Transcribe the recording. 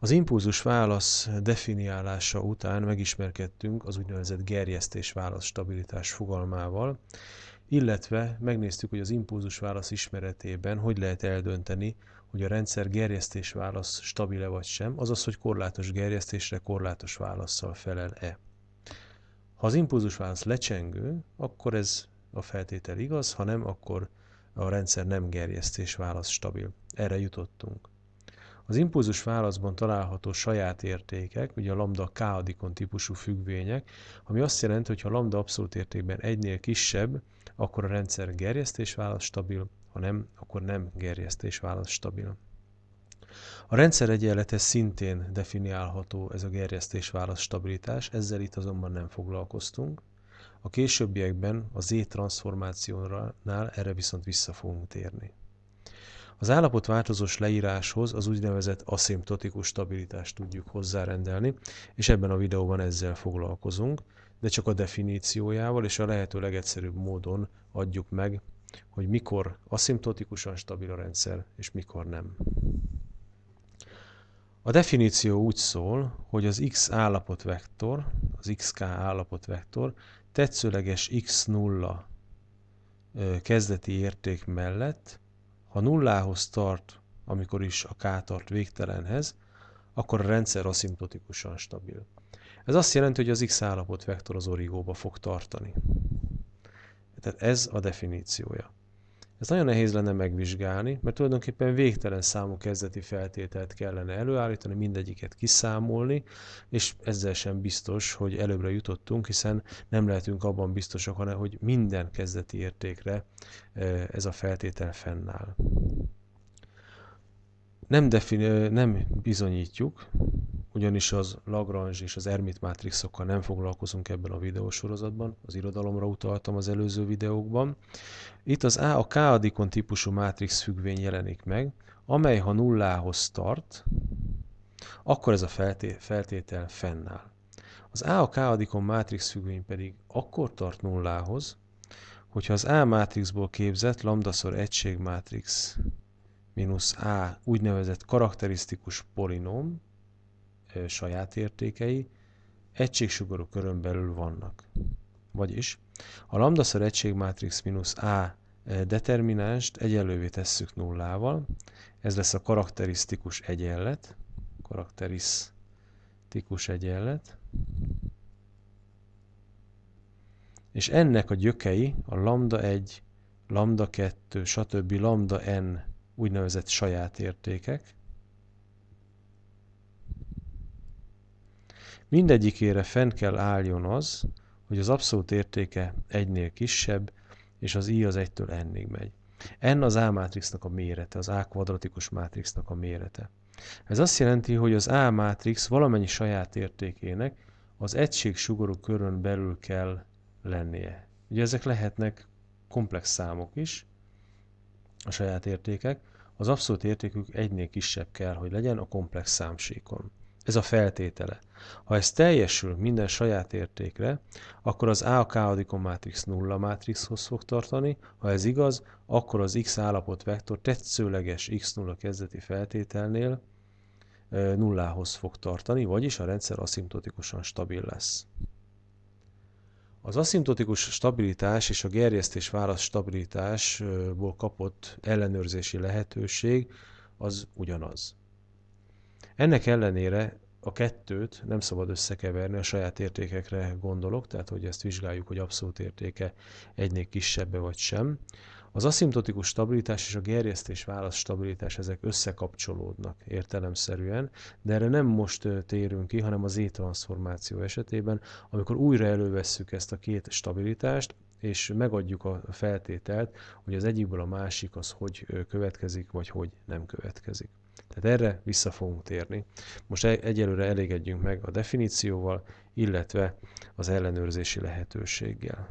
Az impulzus válasz definiálása után megismerkedtünk az úgynevezett gerjesztés válasz stabilitás fogalmával, illetve megnéztük, hogy az impulzus válasz ismeretében hogy lehet eldönteni, hogy a rendszer gerjesztés válasz stabile vagy sem, azaz, hogy korlátos gerjesztésre korlátos válaszsal felel-e. Ha az impulzus válasz lecsengő, akkor ez a feltétel igaz, ha nem, akkor a rendszer nem gerjesztés válasz stabil. Erre jutottunk. Az impulzus válaszban található saját értékek, ugye a lambda káadikon típusú függvények, ami azt jelenti, hogy ha a lambda abszolút értékben egynél kisebb, akkor a rendszer gerjesztés válasz stabil, ha nem, akkor nem gerjesztés válasz stabil. A rendszer egyenlete szintén definiálható ez a gerjesztés válasz stabilitás, ezzel itt azonban nem foglalkoztunk. A későbbiekben a Z-transformációnál erre viszont vissza fogunk térni. Az állapot változós leíráshoz az úgynevezett aszimptotikus stabilitást tudjuk hozzárendelni, és ebben a videóban ezzel foglalkozunk, de csak a definíciójával és a lehető legegyszerűbb módon adjuk meg, hogy mikor aszimptotikusan stabil a rendszer, és mikor nem. A definíció úgy szól, hogy az x állapotvektor, az xk állapotvektor tetszőleges x0 kezdeti érték mellett ha nullához tart, amikor is a k tart végtelenhez, akkor a rendszer aszimptotikusan stabil. Ez azt jelenti, hogy az x állapot vektor az origóba fog tartani. Tehát ez a definíciója. Ez nagyon nehéz lenne megvizsgálni, mert tulajdonképpen végtelen számú kezdeti feltételt kellene előállítani, mindegyiket kiszámolni, és ezzel sem biztos, hogy előbbre jutottunk, hiszen nem lehetünk abban biztosak, hanem hogy minden kezdeti értékre eh, ez a feltétel fennáll. Nem, defini- nem bizonyítjuk, ugyanis az Lagrange és az Ermit mátrixokkal nem foglalkozunk ebben a videósorozatban, az irodalomra utaltam az előző videókban. Itt az A a k-adikon típusú mátrix függvény jelenik meg, amely ha nullához tart, akkor ez a felté- feltétel fennáll. Az A a k-adikon mátrix függvény pedig akkor tart nullához, hogyha az A mátrixból képzett lambdaszor egység mátrix mínusz a úgynevezett karakterisztikus polinóm ö, saját értékei egységsugarú körön belül vannak. Vagyis a lambdaszer egységmátrix mínusz a determinást egyenlővé tesszük nullával, ez lesz a karakterisztikus egyenlet, karakterisztikus egyenlet, és ennek a gyökei a lambda 1, lambda 2, stb. lambda n úgynevezett saját értékek. Mindegyikére fenn kell álljon az, hogy az abszolút értéke egynél kisebb, és az i az egytől ennig megy. n az A mátrixnak a mérete, az A kvadratikus mátrixnak a mérete. Ez azt jelenti, hogy az A mátrix valamennyi saját értékének az egység sugarú körön belül kell lennie. Ugye ezek lehetnek komplex számok is, a saját értékek, az abszolút értékük egynél kisebb kell, hogy legyen a komplex számsíkon. Ez a feltétele. Ha ez teljesül minden saját értékre, akkor az A a káodikon mátrix nulla mátrixhoz fog tartani, ha ez igaz, akkor az x állapot vektor tetszőleges x nulla kezdeti feltételnél nullához fog tartani, vagyis a rendszer aszimptotikusan stabil lesz. Az aszimptotikus stabilitás és a gerjesztés válasz stabilitásból kapott ellenőrzési lehetőség az ugyanaz. Ennek ellenére a kettőt nem szabad összekeverni, a saját értékekre gondolok, tehát hogy ezt vizsgáljuk, hogy abszolút értéke egynél kisebbe vagy sem. Az aszimptotikus stabilitás és a gerjesztés válasz stabilitás ezek összekapcsolódnak értelemszerűen, de erre nem most térünk ki, hanem az e-transformáció esetében, amikor újra elővesszük ezt a két stabilitást, és megadjuk a feltételt, hogy az egyikből a másik az hogy következik, vagy hogy nem következik. Tehát erre vissza fogunk térni. Most e-, egyelőre elégedjünk meg a definícióval, illetve az ellenőrzési lehetőséggel.